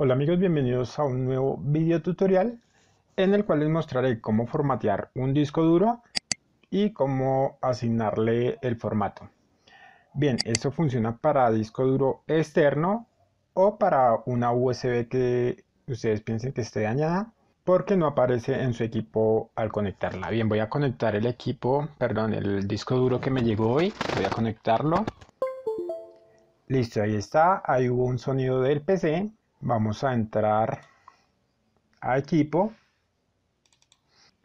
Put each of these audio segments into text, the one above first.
Hola amigos, bienvenidos a un nuevo video tutorial en el cual les mostraré cómo formatear un disco duro y cómo asignarle el formato. Bien, esto funciona para disco duro externo o para una USB que ustedes piensen que esté dañada porque no aparece en su equipo al conectarla. Bien, voy a conectar el equipo, perdón, el disco duro que me llegó hoy. Voy a conectarlo. Listo, ahí está. Ahí hubo un sonido del PC. Vamos a entrar a equipo.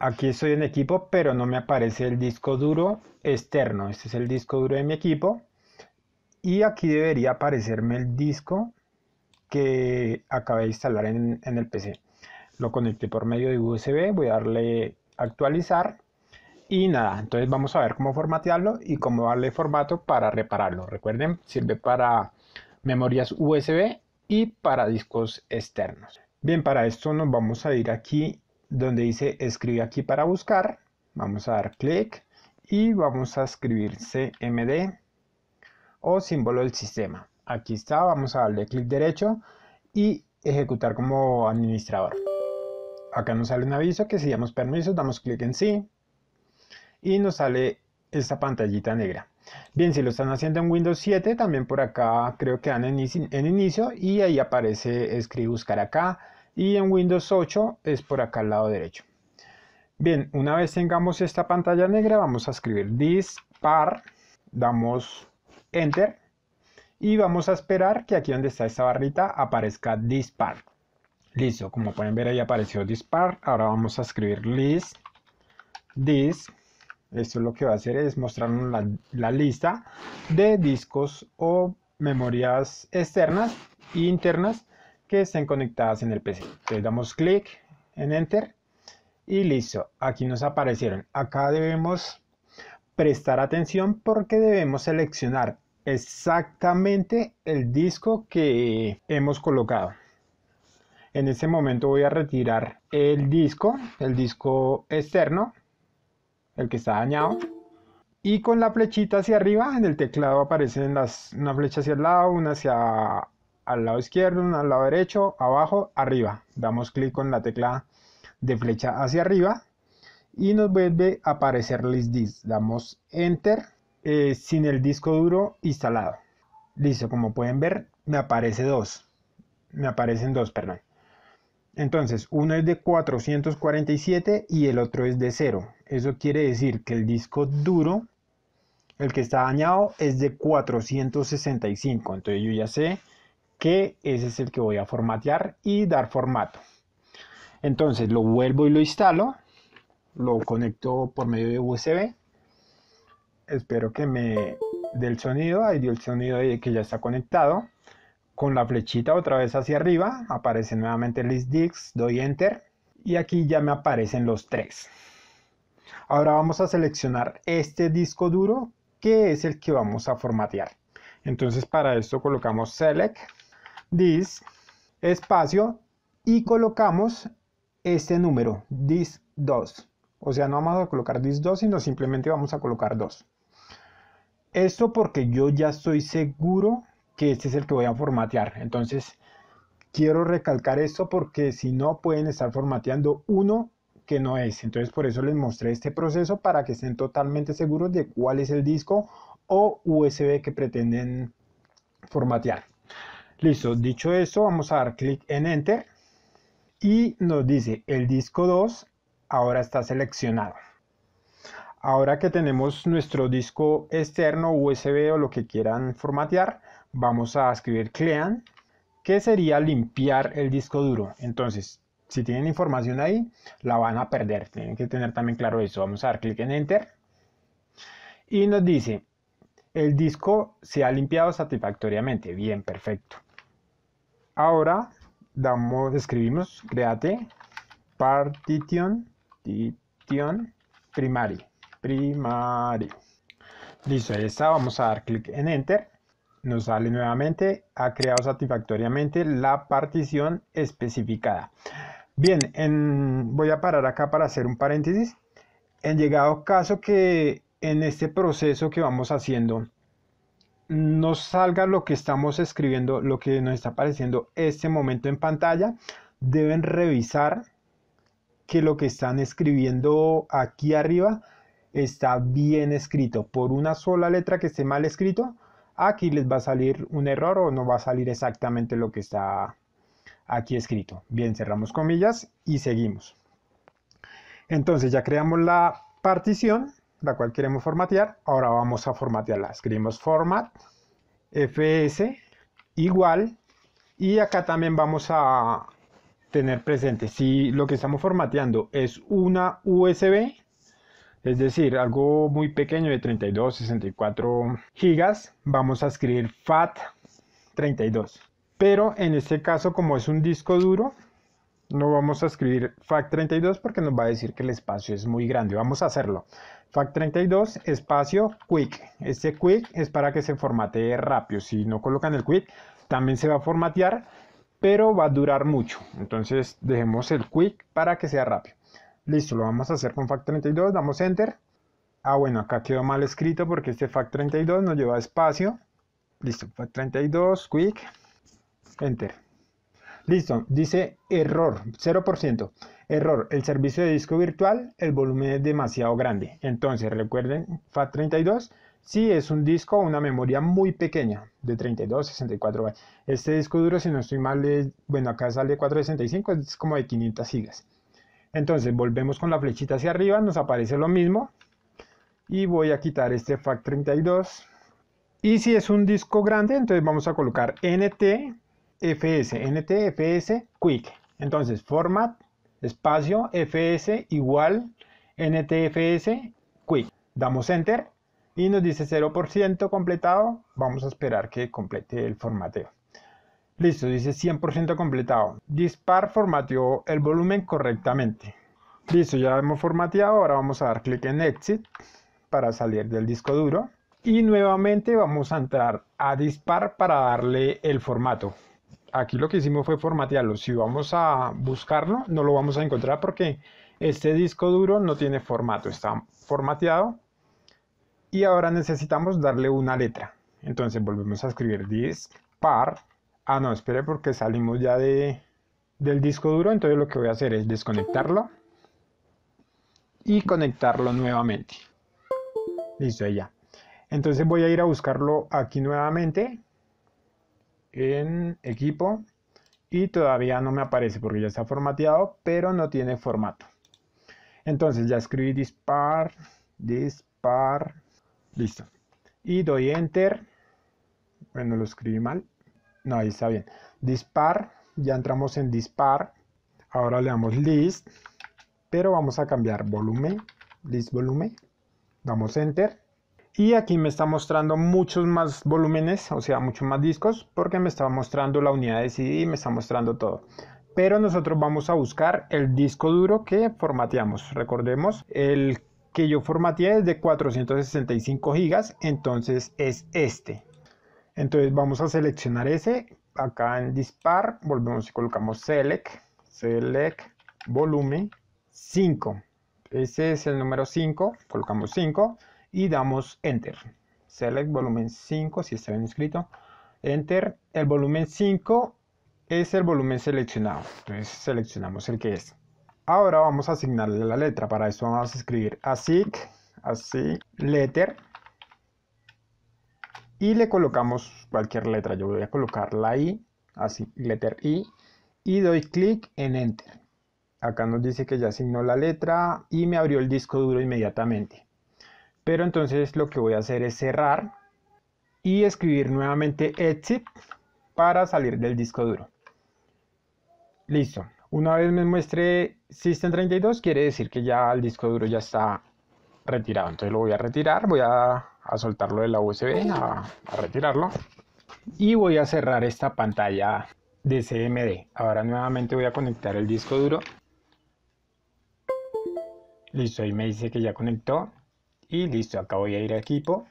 Aquí estoy en equipo, pero no me aparece el disco duro externo. Este es el disco duro de mi equipo. Y aquí debería aparecerme el disco que acabé de instalar en, en el PC. Lo conecté por medio de USB. Voy a darle actualizar y nada, entonces vamos a ver cómo formatearlo y cómo darle formato para repararlo. Recuerden, sirve para memorias USB y para discos externos. Bien, para esto nos vamos a ir aquí donde dice escribe aquí para buscar. Vamos a dar clic y vamos a escribir CMD o símbolo del sistema. Aquí está, vamos a darle clic derecho y ejecutar como administrador. Acá nos sale un aviso que si damos permisos, damos clic en sí y nos sale esta pantallita negra. Bien, si lo están haciendo en Windows 7, también por acá creo que dan en inicio, y ahí aparece escribir buscar acá. Y en Windows 8 es por acá al lado derecho. Bien, una vez tengamos esta pantalla negra, vamos a escribir dispar, damos enter y vamos a esperar que aquí donde está esta barrita aparezca dispar. Listo, como pueden ver ahí apareció dispar. Ahora vamos a escribir list, Dispar esto lo que va a hacer es mostrarnos la, lista de discos o memorias externas e internas que estén conectadas en el PC. Entonces damos clic en Enter y listo. Aquí nos aparecieron. Acá debemos prestar atención porque debemos seleccionar exactamente el disco que hemos colocado. En este momento voy a retirar el disco, el disco externo el que está dañado. Y con la flechita hacia arriba, en el teclado aparecen las, una flecha hacia el lado, una hacia al lado izquierdo, una al lado derecho, abajo, arriba. Damos clic con la tecla de flecha hacia arriba y nos vuelve a aparecer list Damos enter eh, sin el disco duro instalado. Listo, como pueden ver, me aparece dos. Me aparecen dos, perdón. Entonces, uno es de 447 y el otro es de 0. Eso quiere decir que el disco duro, el que está dañado, es de 465. Entonces yo ya sé que ese es el que voy a formatear y dar formato. Entonces lo vuelvo y lo instalo. Lo conecto por medio de USB. Espero que me dé el sonido. Ahí dio el sonido de que ya está conectado con la flechita otra vez hacia arriba, aparece nuevamente list disks doy enter y aquí ya me aparecen los tres. Ahora vamos a seleccionar este disco duro que es el que vamos a formatear. Entonces para esto colocamos select disk espacio y colocamos este número disk 2. O sea, no vamos a colocar disk 2, sino simplemente vamos a colocar 2. Esto porque yo ya estoy seguro que este es el que voy a formatear. Entonces, quiero recalcar esto porque si no pueden estar formateando uno que no es. Entonces, por eso les mostré este proceso para que estén totalmente seguros de cuál es el disco o USB que pretenden formatear. Listo, dicho eso vamos a dar clic en Enter y nos dice el disco 2 ahora está seleccionado. Ahora que tenemos nuestro disco externo, USB o lo que quieran formatear, vamos a escribir clean, que sería limpiar el disco duro. Entonces, si tienen información ahí, la van a perder. Tienen que tener también claro eso. Vamos a dar clic en Enter. Y nos dice, el disco se ha limpiado satisfactoriamente. Bien, perfecto. Ahora damos, escribimos, create partition, partition primary, primary. Listo, ahí está. Vamos a dar clic en Enter nos sale nuevamente, ha creado satisfactoriamente la partición especificada. Bien, voy a parar acá para hacer un paréntesis. En llegado caso que en este proceso que vamos haciendo nos salga lo que estamos escribiendo, lo que nos está apareciendo este momento en pantalla, deben revisar que lo que están escribiendo aquí arriba está bien escrito. Por una sola letra que esté mal escrito, aquí les va a salir un error o no va a salir exactamente lo que está aquí escrito. Bien, cerramos comillas y seguimos. Entonces ya creamos la partición, la cual queremos formatear. Ahora vamos a formatearla. Escribimos format fs igual y acá también vamos a tener presente si lo que estamos formateando es una USB es decir, algo muy pequeño de 32, 64 gigas, vamos a escribir FAT 32. Pero en este caso, como es un disco duro, no vamos a escribir FAT32 porque nos va a decir que el espacio es muy grande. Vamos a hacerlo. FAT32 espacio quick. Este quick es para que se formatee rápido. Si no colocan el quick, también se va a formatear, pero va a durar mucho. Entonces dejemos el quick para que sea rápido. Listo, lo vamos a hacer con FAC32, damos Enter. Ah, bueno, acá quedó mal escrito porque este FAC32 nos lleva espacio. Listo, FAC32, Quick, Enter. Listo, dice error, 0%. Error, el servicio de disco virtual, el volumen es demasiado grande. Entonces, recuerden, FAT32 sí es un disco, una memoria muy pequeña, de 32, 64 bytes. Este disco duro, si no estoy mal, bueno, acá sale 465, es como de 500 gigas. Entonces volvemos con la flechita hacia arriba, nos aparece lo mismo. Y voy a quitar este FAC32. Y si es un disco grande, entonces vamos a colocar NTFS, NTFS Quick. Entonces format, espacio, FS igual NTFS Quick. Damos Enter y nos dice 0% completado. Vamos a esperar que complete el formateo. Listo, dice 100% completado. Dispar formateó el volumen correctamente. Listo, ya lo hemos formateado. Ahora vamos a dar clic en Exit para salir del disco duro. Y nuevamente vamos a entrar a Dispar para darle el formato. Aquí lo que hicimos fue formatearlo. Si vamos a buscarlo, no lo vamos a encontrar porque este disco duro no tiene formato. Está formateado. Y ahora necesitamos darle una letra. Entonces volvemos a escribir Dispar Ah, no, espere porque salimos ya de, del disco duro, entonces lo que voy a hacer es desconectarlo y conectarlo nuevamente. Listo, ya. Entonces voy a ir a buscarlo aquí nuevamente en equipo y todavía no me aparece porque ya está formateado, pero no tiene formato. Entonces ya escribí dispar, dispar, listo. Y doy enter. Bueno, lo escribí mal. No, ahí está bien. Dispar, ya entramos en dispar. Ahora le damos list, pero vamos a cambiar volumen, list volumen. Damos enter. Y aquí me está mostrando muchos más volúmenes, o sea, muchos más discos, porque me está mostrando la unidad de CD y me está mostrando todo pero nosotros vamos a buscar el disco duro que formateamos. Recordemos, el que yo formateé es de 465 gigas entonces es este. Entonces vamos a seleccionar ese. Acá en dispar volvemos y colocamos select, select volumen 5. Ese es el número 5, colocamos 5 y damos enter. Select volumen 5, si está bien escrito. Enter, el volumen 5 es el volumen seleccionado. Entonces seleccionamos el que es. Ahora vamos a asignarle la letra. Para eso vamos a escribir así, así, letter y le colocamos cualquier letra. Yo voy a colocar la I, así, letter I, y doy clic en Enter. Acá nos dice que ya asignó la letra y me abrió el disco duro inmediatamente. Pero entonces lo que voy a hacer es cerrar y escribir nuevamente exit para salir del disco duro. Listo. Una vez me muestre System32 quiere decir que ya el disco duro ya está retirado. Entonces lo voy a retirar, voy a a soltarlo de la USB, a, retirarlo. Y voy a cerrar esta pantalla de CMD. Ahora nuevamente voy a conectar el disco duro. Listo, ahí me dice que ya conectó. Y listo, acá voy a ir a equipo.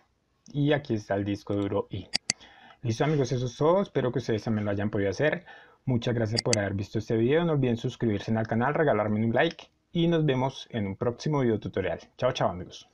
Y aquí está el disco duro I. Listo amigos, eso es todo. Espero que ustedes también lo hayan podido hacer. Muchas gracias por haber visto este video. No olviden suscribirse al canal, regalarme un like. Y nos vemos en un próximo video tutorial. Chao, chao amigos.